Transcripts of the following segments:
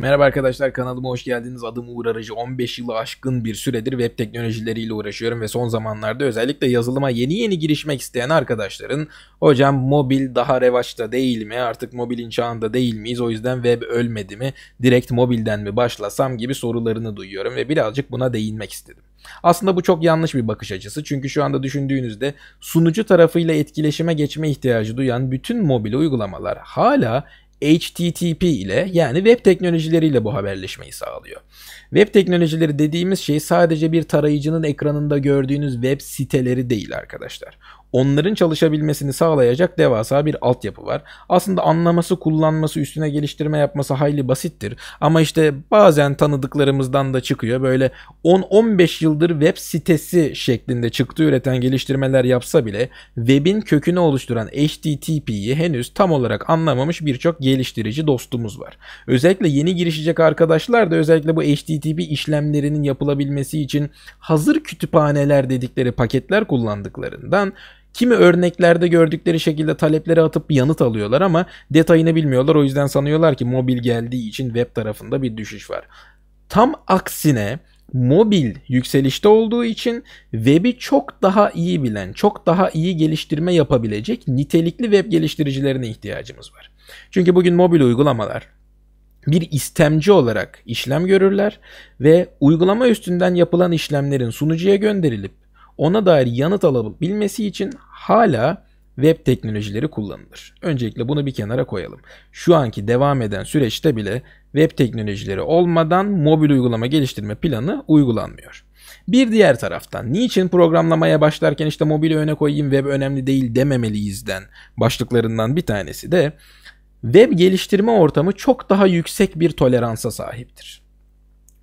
Merhaba arkadaşlar kanalıma hoş geldiniz. Adım Uğur Arıcı. 15 yılı aşkın bir süredir web teknolojileriyle uğraşıyorum ve son zamanlarda özellikle yazılıma yeni yeni girişmek isteyen arkadaşların hocam mobil daha revaçta değil mi? Artık mobilin çağında değil miyiz? O yüzden web ölmedi mi? Direkt mobilden mi başlasam gibi sorularını duyuyorum ve birazcık buna değinmek istedim. Aslında bu çok yanlış bir bakış açısı çünkü şu anda düşündüğünüzde sunucu tarafıyla etkileşime geçme ihtiyacı duyan bütün mobil uygulamalar hala HTTP ile yani web teknolojileriyle bu haberleşmeyi sağlıyor. Web teknolojileri dediğimiz şey sadece bir tarayıcının ekranında gördüğünüz web siteleri değil arkadaşlar onların çalışabilmesini sağlayacak devasa bir altyapı var. Aslında anlaması, kullanması, üstüne geliştirme yapması hayli basittir. Ama işte bazen tanıdıklarımızdan da çıkıyor. Böyle 10-15 yıldır web sitesi şeklinde çıktı üreten geliştirmeler yapsa bile webin kökünü oluşturan HTTP'yi henüz tam olarak anlamamış birçok geliştirici dostumuz var. Özellikle yeni girişecek arkadaşlar da özellikle bu HTTP işlemlerinin yapılabilmesi için hazır kütüphaneler dedikleri paketler kullandıklarından Kimi örneklerde gördükleri şekilde talepleri atıp yanıt alıyorlar ama detayını bilmiyorlar. O yüzden sanıyorlar ki mobil geldiği için web tarafında bir düşüş var. Tam aksine mobil yükselişte olduğu için web'i çok daha iyi bilen, çok daha iyi geliştirme yapabilecek nitelikli web geliştiricilerine ihtiyacımız var. Çünkü bugün mobil uygulamalar bir istemci olarak işlem görürler ve uygulama üstünden yapılan işlemlerin sunucuya gönderilip ona dair yanıt alabilmesi için hala web teknolojileri kullanılır. Öncelikle bunu bir kenara koyalım. Şu anki devam eden süreçte bile web teknolojileri olmadan mobil uygulama geliştirme planı uygulanmıyor. Bir diğer taraftan niçin programlamaya başlarken işte mobil öne koyayım web önemli değil dememeliyizden başlıklarından bir tanesi de web geliştirme ortamı çok daha yüksek bir toleransa sahiptir.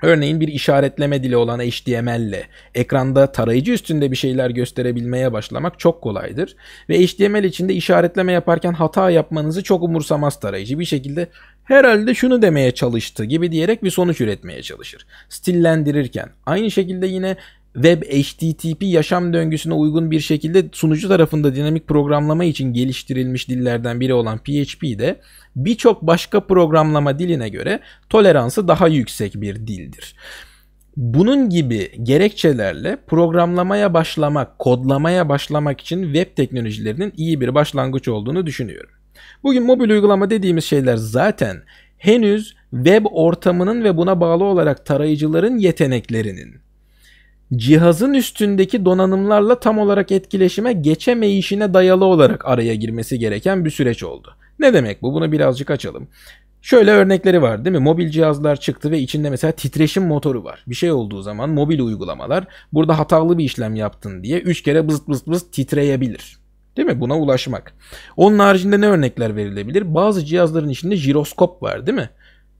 Örneğin bir işaretleme dili olan HTML ile ekranda tarayıcı üstünde bir şeyler gösterebilmeye başlamak çok kolaydır ve HTML içinde işaretleme yaparken hata yapmanızı çok umursamaz tarayıcı bir şekilde herhalde şunu demeye çalıştı gibi diyerek bir sonuç üretmeye çalışır. Stillendirirken aynı şekilde yine Web HTTP yaşam döngüsüne uygun bir şekilde sunucu tarafında dinamik programlama için geliştirilmiş dillerden biri olan PHP'de birçok başka programlama diline göre toleransı daha yüksek bir dildir. Bunun gibi gerekçelerle programlamaya başlamak, kodlamaya başlamak için web teknolojilerinin iyi bir başlangıç olduğunu düşünüyorum. Bugün mobil uygulama dediğimiz şeyler zaten henüz web ortamının ve buna bağlı olarak tarayıcıların yeteneklerinin cihazın üstündeki donanımlarla tam olarak etkileşime geçemeyişine dayalı olarak araya girmesi gereken bir süreç oldu. Ne demek bu? Bunu birazcık açalım. Şöyle örnekleri var değil mi? Mobil cihazlar çıktı ve içinde mesela titreşim motoru var. Bir şey olduğu zaman mobil uygulamalar burada hatalı bir işlem yaptın diye 3 kere bızıt bızıt bızıt titreyebilir. Değil mi? Buna ulaşmak. Onun haricinde ne örnekler verilebilir? Bazı cihazların içinde jiroskop var değil mi?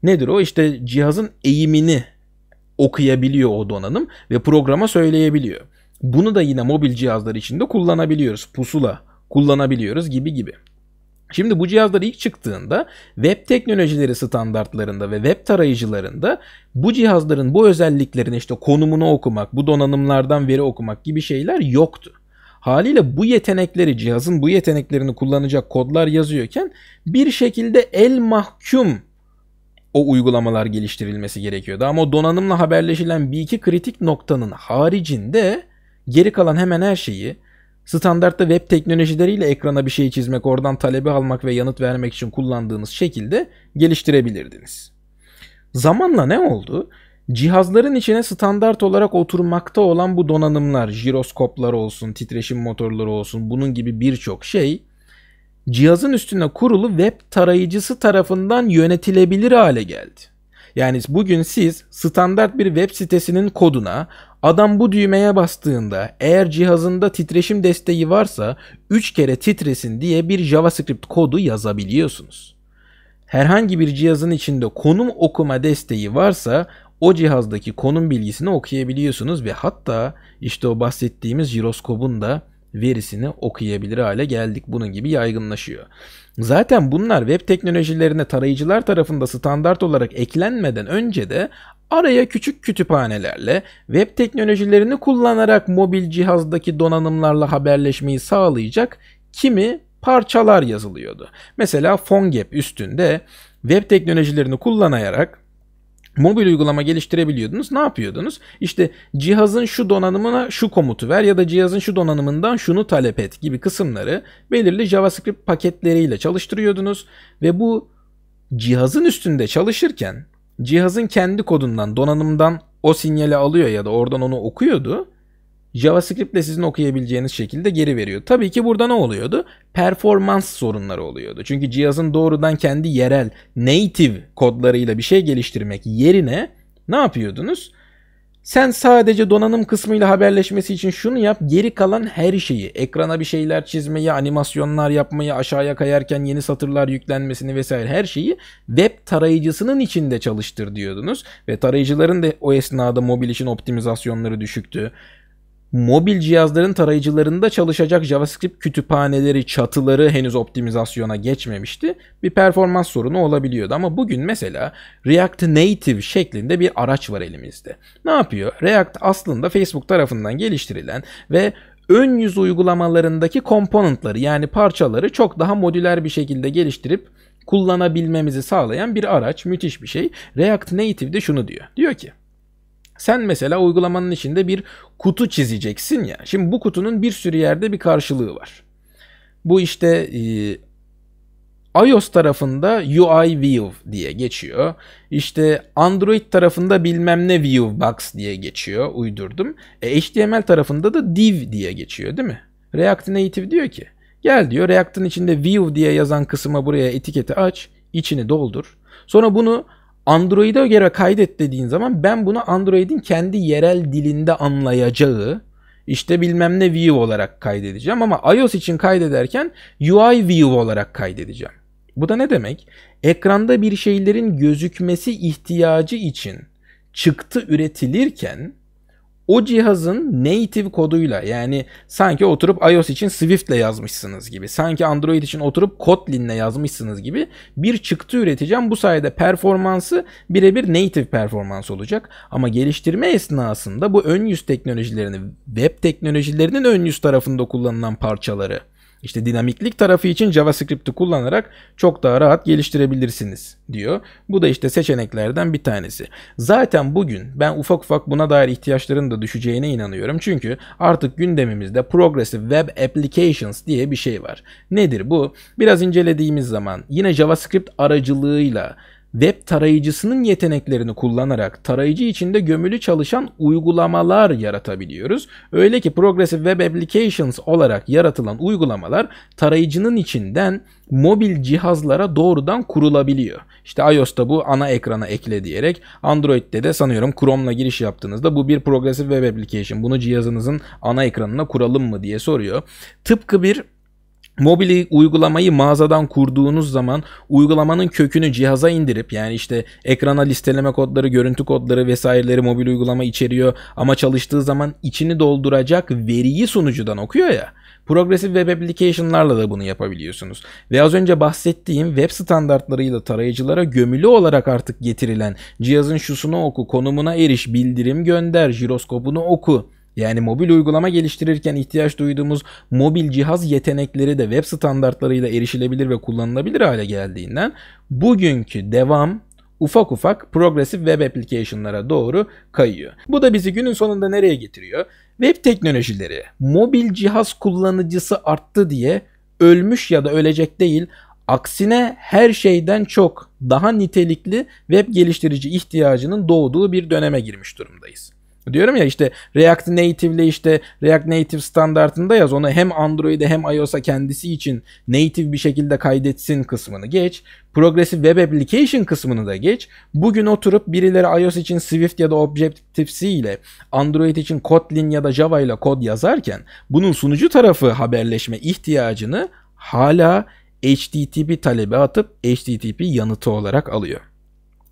Nedir o? İşte cihazın eğimini okuyabiliyor o donanım ve programa söyleyebiliyor. Bunu da yine mobil cihazlar içinde kullanabiliyoruz. Pusula kullanabiliyoruz gibi gibi. Şimdi bu cihazlar ilk çıktığında web teknolojileri standartlarında ve web tarayıcılarında bu cihazların bu özelliklerini işte konumunu okumak, bu donanımlardan veri okumak gibi şeyler yoktu. Haliyle bu yetenekleri, cihazın bu yeteneklerini kullanacak kodlar yazıyorken bir şekilde el mahkum o uygulamalar geliştirilmesi gerekiyordu. Ama donanımla haberleşilen bir iki kritik noktanın haricinde geri kalan hemen her şeyi standartta web teknolojileriyle ekrana bir şey çizmek, oradan talebi almak ve yanıt vermek için kullandığınız şekilde geliştirebilirdiniz. Zamanla ne oldu? Cihazların içine standart olarak oturmakta olan bu donanımlar, jiroskoplar olsun, titreşim motorları olsun, bunun gibi birçok şey cihazın üstüne kurulu web tarayıcısı tarafından yönetilebilir hale geldi. Yani bugün siz standart bir web sitesinin koduna adam bu düğmeye bastığında eğer cihazında titreşim desteği varsa 3 kere titresin diye bir JavaScript kodu yazabiliyorsunuz. Herhangi bir cihazın içinde konum okuma desteği varsa o cihazdaki konum bilgisini okuyabiliyorsunuz ve hatta işte o bahsettiğimiz jiroskobun da verisini okuyabilir hale geldik. Bunun gibi yaygınlaşıyor. Zaten bunlar web teknolojilerine tarayıcılar tarafında standart olarak eklenmeden önce de araya küçük kütüphanelerle web teknolojilerini kullanarak mobil cihazdaki donanımlarla haberleşmeyi sağlayacak kimi parçalar yazılıyordu. Mesela PhoneGap üstünde web teknolojilerini kullanarak mobil uygulama geliştirebiliyordunuz. Ne yapıyordunuz? İşte cihazın şu donanımına şu komutu ver ya da cihazın şu donanımından şunu talep et gibi kısımları belirli JavaScript paketleriyle çalıştırıyordunuz ve bu cihazın üstünde çalışırken cihazın kendi kodundan, donanımdan o sinyali alıyor ya da oradan onu okuyordu JavaScript ile sizin okuyabileceğiniz şekilde geri veriyor. Tabii ki burada ne oluyordu? Performans sorunları oluyordu. Çünkü cihazın doğrudan kendi yerel native kodlarıyla bir şey geliştirmek yerine ne yapıyordunuz? Sen sadece donanım kısmıyla haberleşmesi için şunu yap. Geri kalan her şeyi, ekrana bir şeyler çizmeyi, animasyonlar yapmayı, aşağıya kayarken yeni satırlar yüklenmesini vesaire her şeyi web tarayıcısının içinde çalıştır diyordunuz. Ve tarayıcıların da o esnada mobil için optimizasyonları düşüktü mobil cihazların tarayıcılarında çalışacak JavaScript kütüphaneleri, çatıları henüz optimizasyona geçmemişti. Bir performans sorunu olabiliyordu ama bugün mesela React Native şeklinde bir araç var elimizde. Ne yapıyor? React aslında Facebook tarafından geliştirilen ve ön yüz uygulamalarındaki komponentleri yani parçaları çok daha modüler bir şekilde geliştirip kullanabilmemizi sağlayan bir araç. Müthiş bir şey. React Native de şunu diyor. Diyor ki sen mesela uygulamanın içinde bir kutu çizeceksin ya. Şimdi bu kutunun bir sürü yerde bir karşılığı var. Bu işte e, iOS tarafında UI View diye geçiyor. İşte Android tarafında bilmem ne View Box diye geçiyor. Uydurdum. E, HTML tarafında da div diye geçiyor değil mi? React Native diyor ki gel diyor React'ın içinde view diye yazan kısma buraya etiketi aç, içini doldur. Sonra bunu Android'e göre kaydet dediğin zaman ben bunu Android'in kendi yerel dilinde anlayacağı işte bilmem ne view olarak kaydedeceğim ama iOS için kaydederken UI view olarak kaydedeceğim. Bu da ne demek? Ekranda bir şeylerin gözükmesi ihtiyacı için çıktı üretilirken o cihazın native koduyla yani sanki oturup iOS için Swift'le yazmışsınız gibi, sanki Android için oturup Kotlin'le yazmışsınız gibi bir çıktı üreteceğim. Bu sayede performansı birebir native performans olacak. Ama geliştirme esnasında bu ön yüz teknolojilerini, web teknolojilerinin ön yüz tarafında kullanılan parçaları işte dinamiklik tarafı için JavaScript'i kullanarak çok daha rahat geliştirebilirsiniz diyor. Bu da işte seçeneklerden bir tanesi. Zaten bugün ben ufak ufak buna dair ihtiyaçların da düşeceğine inanıyorum. Çünkü artık gündemimizde Progressive Web Applications diye bir şey var. Nedir bu? Biraz incelediğimiz zaman yine JavaScript aracılığıyla web tarayıcısının yeteneklerini kullanarak tarayıcı içinde gömülü çalışan uygulamalar yaratabiliyoruz. Öyle ki Progressive Web Applications olarak yaratılan uygulamalar tarayıcının içinden mobil cihazlara doğrudan kurulabiliyor. İşte iOS'ta bu ana ekrana ekle diyerek Android'de de sanıyorum Chrome'la giriş yaptığınızda bu bir Progressive Web Application bunu cihazınızın ana ekranına kuralım mı diye soruyor. Tıpkı bir Mobil uygulamayı mağazadan kurduğunuz zaman uygulamanın kökünü cihaza indirip yani işte ekrana listeleme kodları, görüntü kodları vesaireleri mobil uygulama içeriyor ama çalıştığı zaman içini dolduracak veriyi sunucudan okuyor ya. Progressive Web Application'larla da bunu yapabiliyorsunuz. Ve az önce bahsettiğim web standartlarıyla tarayıcılara gömülü olarak artık getirilen cihazın şusunu oku, konumuna eriş, bildirim gönder, jiroskopunu oku yani mobil uygulama geliştirirken ihtiyaç duyduğumuz mobil cihaz yetenekleri de web standartlarıyla erişilebilir ve kullanılabilir hale geldiğinden bugünkü devam ufak ufak progresif web application'lara doğru kayıyor. Bu da bizi günün sonunda nereye getiriyor? Web teknolojileri mobil cihaz kullanıcısı arttı diye ölmüş ya da ölecek değil. Aksine her şeyden çok daha nitelikli web geliştirici ihtiyacının doğduğu bir döneme girmiş durumdayız. Diyorum ya işte React Native ile işte React Native standartında yaz onu hem Android'e hem iOS'a kendisi için native bir şekilde kaydetsin kısmını geç. Progressive Web Application kısmını da geç. Bugün oturup birileri iOS için Swift ya da Objective-C ile Android için Kotlin ya da Java ile kod yazarken bunun sunucu tarafı haberleşme ihtiyacını hala HTTP talebi atıp HTTP yanıtı olarak alıyor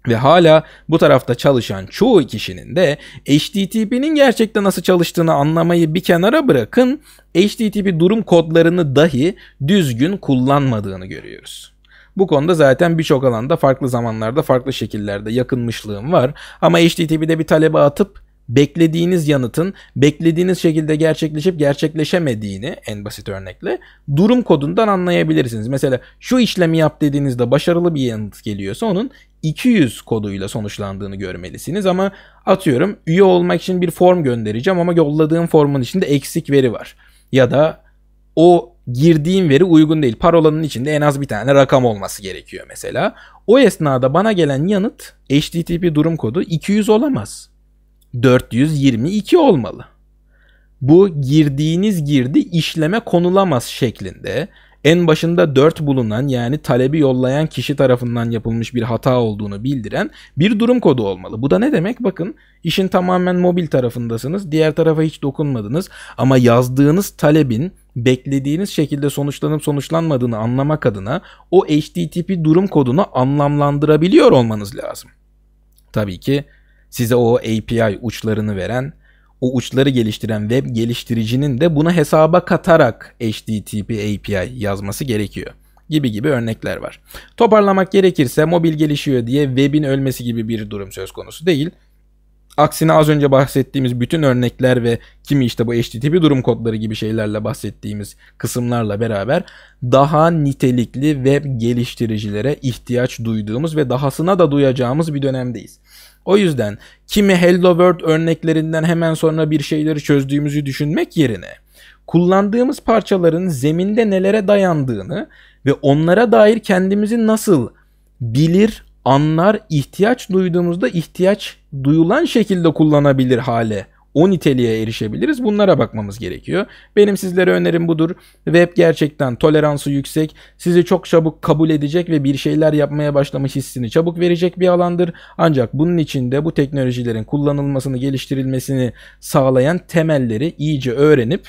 ve hala bu tarafta çalışan çoğu kişinin de HTTP'nin gerçekten nasıl çalıştığını anlamayı bir kenara bırakın, HTTP durum kodlarını dahi düzgün kullanmadığını görüyoruz. Bu konuda zaten birçok alanda farklı zamanlarda farklı şekillerde yakınmışlığım var ama HTTP'de bir talebe atıp beklediğiniz yanıtın beklediğiniz şekilde gerçekleşip gerçekleşemediğini en basit örnekle durum kodundan anlayabilirsiniz. Mesela şu işlemi yap dediğinizde başarılı bir yanıt geliyorsa onun 200 koduyla sonuçlandığını görmelisiniz ama atıyorum üye olmak için bir form göndereceğim ama yolladığım formun içinde eksik veri var. Ya da o girdiğim veri uygun değil. Parolanın içinde en az bir tane rakam olması gerekiyor mesela. O esnada bana gelen yanıt HTTP durum kodu 200 olamaz. 422 olmalı. Bu girdiğiniz girdi işleme konulamaz şeklinde en başında 4 bulunan yani talebi yollayan kişi tarafından yapılmış bir hata olduğunu bildiren bir durum kodu olmalı. Bu da ne demek? Bakın işin tamamen mobil tarafındasınız. Diğer tarafa hiç dokunmadınız ama yazdığınız talebin beklediğiniz şekilde sonuçlanıp sonuçlanmadığını anlamak adına o HTTP durum kodunu anlamlandırabiliyor olmanız lazım. Tabii ki size o API uçlarını veren o uçları geliştiren web geliştiricinin de buna hesaba katarak HTTP API yazması gerekiyor gibi gibi örnekler var. Toparlamak gerekirse mobil gelişiyor diye webin ölmesi gibi bir durum söz konusu değil. Aksine az önce bahsettiğimiz bütün örnekler ve kimi işte bu HTTP durum kodları gibi şeylerle bahsettiğimiz kısımlarla beraber daha nitelikli web geliştiricilere ihtiyaç duyduğumuz ve dahasına da duyacağımız bir dönemdeyiz. O yüzden kimi Hello World örneklerinden hemen sonra bir şeyleri çözdüğümüzü düşünmek yerine kullandığımız parçaların zeminde nelere dayandığını ve onlara dair kendimizi nasıl bilir, anlar, ihtiyaç duyduğumuzda ihtiyaç duyulan şekilde kullanabilir hale o niteliğe erişebiliriz? Bunlara bakmamız gerekiyor. Benim sizlere önerim budur. Web gerçekten toleransı yüksek, sizi çok çabuk kabul edecek ve bir şeyler yapmaya başlamış hissini çabuk verecek bir alandır. Ancak bunun için de bu teknolojilerin kullanılmasını, geliştirilmesini sağlayan temelleri iyice öğrenip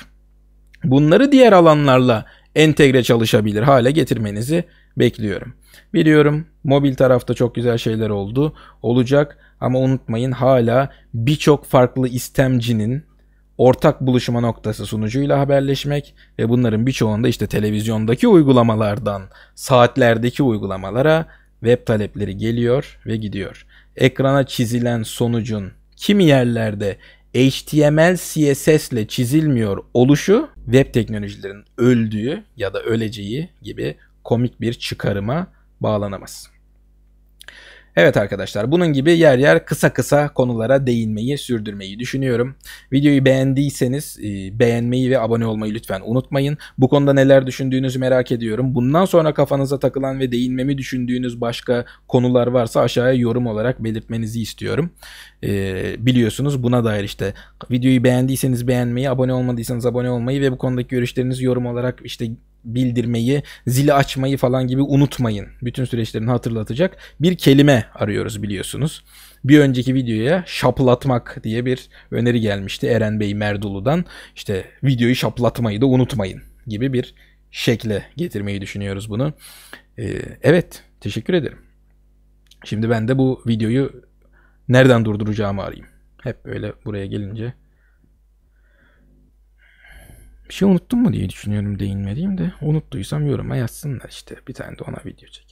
bunları diğer alanlarla entegre çalışabilir hale getirmenizi bekliyorum. Biliyorum mobil tarafta çok güzel şeyler oldu, olacak ama unutmayın hala birçok farklı istemcinin ortak buluşma noktası sunucuyla haberleşmek ve bunların birçoğunda işte televizyondaki uygulamalardan saatlerdeki uygulamalara web talepleri geliyor ve gidiyor. Ekrana çizilen sonucun kimi yerlerde HTML CSS ile çizilmiyor oluşu web teknolojilerinin öldüğü ya da öleceği gibi komik bir çıkarıma bağlanamaz. Evet arkadaşlar bunun gibi yer yer kısa kısa konulara değinmeyi sürdürmeyi düşünüyorum. Videoyu beğendiyseniz e, beğenmeyi ve abone olmayı lütfen unutmayın. Bu konuda neler düşündüğünüzü merak ediyorum. Bundan sonra kafanıza takılan ve değinmemi düşündüğünüz başka konular varsa aşağıya yorum olarak belirtmenizi istiyorum. E, biliyorsunuz buna dair işte videoyu beğendiyseniz beğenmeyi, abone olmadıysanız abone olmayı ve bu konudaki görüşlerinizi yorum olarak işte bildirmeyi, zili açmayı falan gibi unutmayın. Bütün süreçlerini hatırlatacak bir kelime arıyoruz biliyorsunuz. Bir önceki videoya şaplatmak diye bir öneri gelmişti Eren Bey Merdulu'dan. İşte videoyu şaplatmayı da unutmayın gibi bir şekle getirmeyi düşünüyoruz bunu. Ee, evet, teşekkür ederim. Şimdi ben de bu videoyu nereden durduracağımı arayayım. Hep böyle buraya gelince bir şey unuttum mu diye düşünüyorum değinmediğim de unuttuysam yoruma yazsınlar işte bir tane de ona video çek.